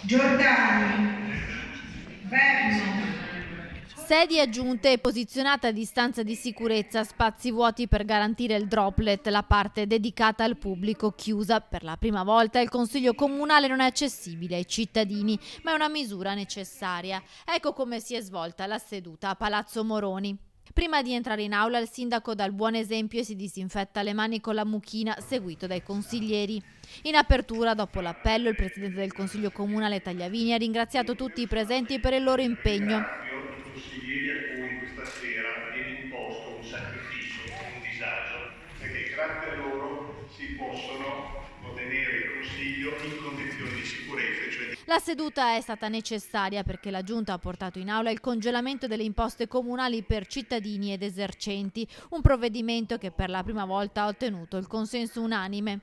Giordani, Berno. Sedie aggiunte e posizionate a distanza di sicurezza, spazi vuoti per garantire il droplet, la parte dedicata al pubblico chiusa. Per la prima volta il Consiglio Comunale non è accessibile ai cittadini, ma è una misura necessaria. Ecco come si è svolta la seduta a Palazzo Moroni. Prima di entrare in aula il sindaco dà il buon esempio e si disinfetta le mani con la mucchina seguito dai consiglieri. In apertura, dopo l'appello, il presidente del Consiglio Comunale Tagliavini ha ringraziato tutti i presenti per il loro impegno. grazie a loro si possono La seduta è stata necessaria perché la Giunta ha portato in aula il congelamento delle imposte comunali per cittadini ed esercenti, un provvedimento che per la prima volta ha ottenuto il consenso unanime.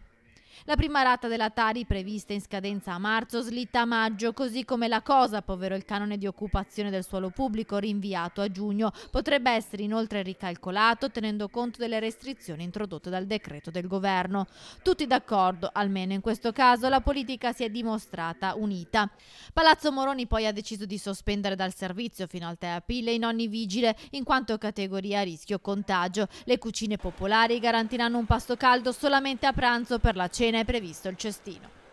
La prima rata della Tari, prevista in scadenza a marzo, slitta a maggio, così come la COSAP, ovvero il canone di occupazione del suolo pubblico, rinviato a giugno, potrebbe essere inoltre ricalcolato tenendo conto delle restrizioni introdotte dal decreto del governo. Tutti d'accordo, almeno in questo caso la politica si è dimostrata unita. Palazzo Moroni poi ha deciso di sospendere dal servizio fino al 3 aprile i nonni vigile in quanto categoria a rischio contagio. Le cucine popolari garantiranno un pasto caldo solamente a pranzo per la cena cena è previsto il cestino.